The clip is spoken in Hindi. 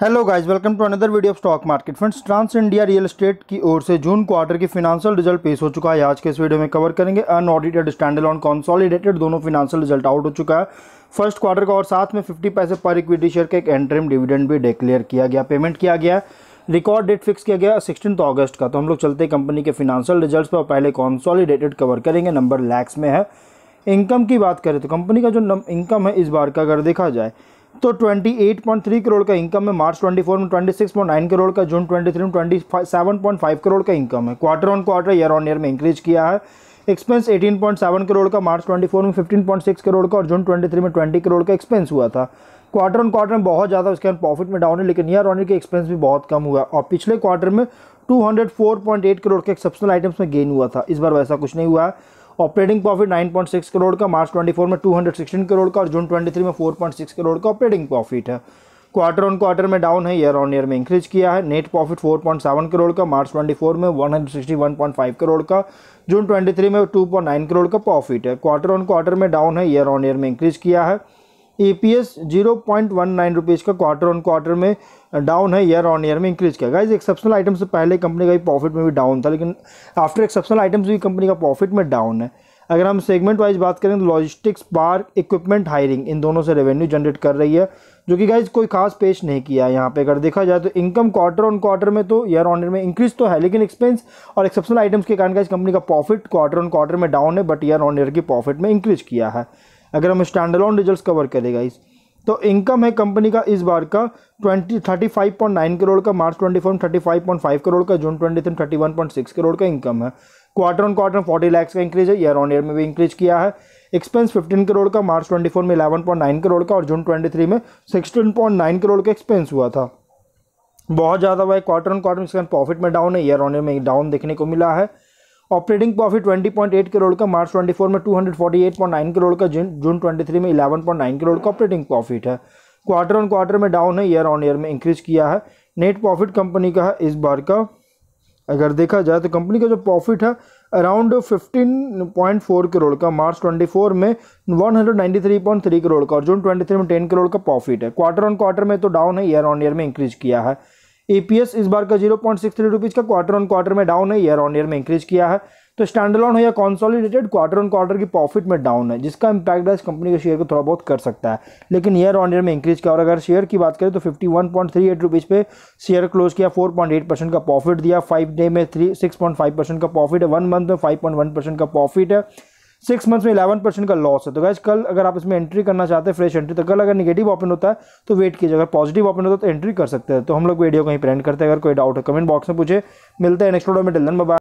hello guys welcome to another video of stock market friends Trans India real estate की ओर से जून क्वार्टर की फिनांशियल रिजल्ट पेश हो चुका है आज के इस वीडियो में कवर करेंगे अनऑडिटेड स्टैंड ऑन कॉन्सॉलिडेटेड दोनों फिनांशियल रिजल्ट आउट हो चुका है फर्स्ट क्वार्टर का और साथ में फिफ्टी पैसे पर इक्विटी शेयर का एक एंट्रीम डिविडेंड भी डिक्लेयर किया गया पेमेंट किया गया रिकॉर्ड डेट फिक्स किया गया सिक्सटीन अगस्त का तो हम लोग चलते कंपनी के फिनांशियल रिजल्ट पर पहले कॉन्सॉलीडेटेड कवर करेंगे नंबर लैक्स में है इनकम की बात करें तो कंपनी का जो इनकम है इस बार का अगर देखा जाए तो 28.3 करोड़ का इनकम है मार्च 24 में 26.9 करोड़ का जून 23 में 27.5 करोड़ का इनकम है quarter on quarter year on year में इंक्रीज किया है एक्सपेंस 18.7 करोड़ का मार्च 24 में 15.6 करोड़ का और जून 23 में 20 करोड़ का एक्सपेंस हुआ था क्वार्टर ऑन क्वार्टर में बहुत ज़्यादा उसके अंदर प्रॉफिट में डाउन है लेकिन ईयर ऑन ईयर के एक्सपेंस भी बहुत कम हुआ और पिछले क्वार्टर में टू करोड़ के एक्सेप्शनल आइटम्स में गेन हुआ था इस बार वैसा कुछ नहीं हुआ ऑपरेटिंग प्रॉफिट 9.6 करोड़ का मार्च 24 में 216 करोड़ का और जून 23 में 4.6 करोड़ का ऑपरेटिंग प्रॉफिट है क्वार्टर ऑन क्वार्टर में डाउन है ईयर ऑन ईयर में इंक्रीज किया है नेट प्रॉफिट 4.7 करोड़ का मार्च 24 में 161.5 करोड़ का जून 23 में 2.9 करोड़ का प्रॉफिट है क्वार्टर ऑन क्वार्टर में डाउन है ईयर ऑन ईयर में इंक्रीज किया है E P S zero point one nine rupees का क्वार्टर ऑन क्वार्टर में डाउन uh, है ईयर ऑन ईयर में इंक्रीज किया गाइज एक्सेप्शनल आइटम से पहले कंपनी का भी प्रॉफिट में भी डाउन था लेकिन आफ्टर एक्सेप्शनल आइटम्स भी कंपनी का प्रॉफिट में डाउन है अगर हम सेगमेंट वाइज बात करें तो लॉजिस्टिक्स बार इक्विपमेंट हायरिंग इन दोनों से रेवेन्यू जनरेट कर रही है जो कि गाइज कोई खास पेश नहीं किया यहाँ पे अगर देखा जाए तो इनकम क्वार्टर ऑन क्वार्टर में तो ईयर ऑन ईयर में इंक्रीज तो है लेकिन एक्सपेंस और एक्सेप्शनल आइटम्स के कारण गाइज कंपनी का प्रॉफिट क्वार्टर ऑन क्वार्टर में डाउन है बट ईयर ऑन ईयर की प्रॉफिट में इंक्रीज किया है अगर हम ऑन रिजल्ट कवर करेगा इस तो इनकम है कंपनी का इस बार का twenty thirty five point nine crore का मार्च ट्वेंटी फोर में thirty five point five crore का June twenty three thirty one point six crore का इनकम है quarter on quarter forty lakhs का इंक्रीज है ईयर ऑन ईयर में भी इंक्रीज किया है एक्सपेंस फिफ्टीन करोड़ का मार्च ट्वेंटी फोर में इलेवन पॉइंट नाइन करोड़ का और जून ट्वेंटी थ्री में सिक्सटीन पॉइंट नाइन करोड़ का एक्सपेंस हुआ था बहुत ज़्यादा हुआ है क्वार्टर ऑन क्वार्टर इसका प्रॉफिट में डाउन है ईयर ऑन ईयर में डाउन देखने को मिला है ऑपरेटिंग प्रॉफिट 20.8 करोड़ का मार्च 24 में 248.9 करोड़ का जून 23 में 11.9 करोड़ का ऑपरेटिंग प्रॉफिट है क्वार्टर ऑन क्वार्टर में डाउन है ईयर ऑन ईयर में इंक्रीज किया है नेट प्रॉफिट कंपनी का है इस बार का अगर देखा जाए तो कंपनी का जो प्रॉफिट है अराउंड 15.4 करोड़ का मार्च 24 में 193.3 करोड़ का और जून 23 में 10 करोड़ का प्रॉफिट है क्वार्टर ऑन क्वार्टर में तो डाउन है ईयर ऑन ईयर में इंक्रीज किया है ईपीएस इस बार का zero point six three rupees का क्वार्टर ऑन क्वार्टर में डाउन है ईयर ऑन ईयर में इंक्रीज किया है तो स्टैंडलॉन हो या कॉन्सोलिडेटेड क्वार्टर ऑन क्वार्टर की प्रॉफिट में डाउन है जिसका इंपैक्ट इस कंपनी के शेयर को थोड़ा बहुत कर सकता है लेकिन ईयर ऑन ईयर में इंक्रीज किया और अगर शेयर की बात करें तो fifty one point three eight rupees per share close किया फोर पॉइंट एट परसेंट का प्रॉफिट दिया फाइव डे में three six point five percent का प्रॉफिट है वन मंथ में फाइव पॉइंट वन परसेंट का प्रॉफिट है सिक्स मंथ्स में इलेवन परसेंट का लॉस है तो गैस कल अगर आप इसमें एंट्री करना चाहते हैं फ्रेश एंट्री तो कल अगर निगेटिव ओपन होता है तो वेट कीजिए अगर पॉजिटिव ओपन होता है तो एंट्री कर सकते हैं तो हम लोग वीडियो कहीं प्रेंट करते हैं अगर कोई डाउट है कमेंट बॉक्स में पूछे मिलते हैं नेक्स्ट वीडियो में डिलन बाय